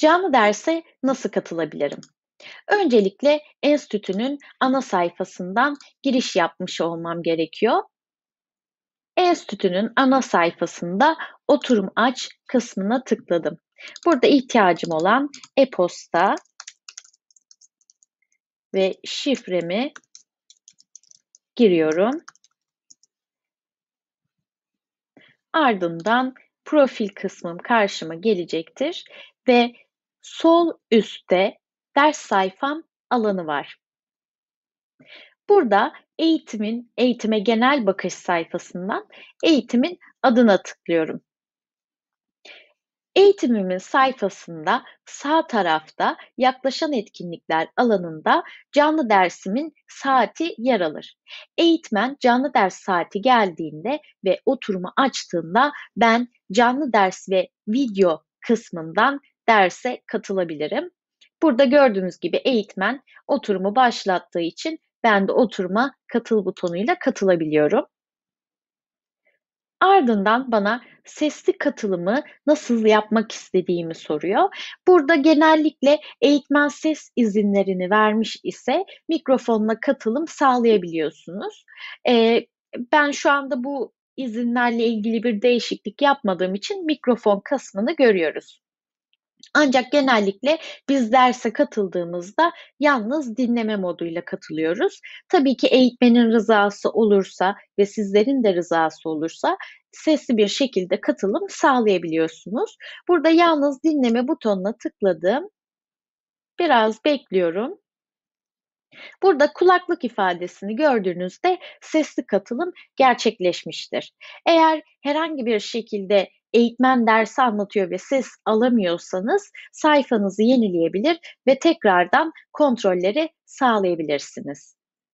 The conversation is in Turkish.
Canlı derse nasıl katılabilirim? Öncelikle enstitünün ana sayfasından giriş yapmış olmam gerekiyor. Enstitünün ana sayfasında oturum aç kısmına tıkladım. Burada ihtiyacım olan e-posta ve şifremi giriyorum. Ardından profil kısmım karşıma gelecektir ve sol üstte ders sayfam alanı var. Burada eğitimin, eğitime genel bakış sayfasından eğitimin adına tıklıyorum. Eğitimimin sayfasında sağ tarafta yaklaşan etkinlikler alanında canlı dersimin saati yer alır. Eğitmen canlı ders saati geldiğinde ve oturumu açtığında ben canlı ders ve video kısmından derse katılabilirim. Burada gördüğünüz gibi eğitmen oturumu başlattığı için ben de oturuma katıl butonuyla katılabiliyorum. Ardından bana sesli katılımı nasıl yapmak istediğimi soruyor. Burada genellikle eğitmen ses izinlerini vermiş ise mikrofonla katılım sağlayabiliyorsunuz. Ee, ben şu anda bu izinlerle ilgili bir değişiklik yapmadığım için mikrofon kısmını görüyoruz. Ancak genellikle biz derse katıldığımızda yalnız dinleme moduyla katılıyoruz. Tabii ki eğitmenin rızası olursa ve sizlerin de rızası olursa sesli bir şekilde katılım sağlayabiliyorsunuz. Burada yalnız dinleme butonuna tıkladım. Biraz bekliyorum. Burada kulaklık ifadesini gördüğünüzde sesli katılım gerçekleşmiştir. Eğer herhangi bir şekilde eğitmen dersi anlatıyor ve siz alamıyorsanız sayfanızı yenileyebilir ve tekrardan kontrolleri sağlayabilirsiniz.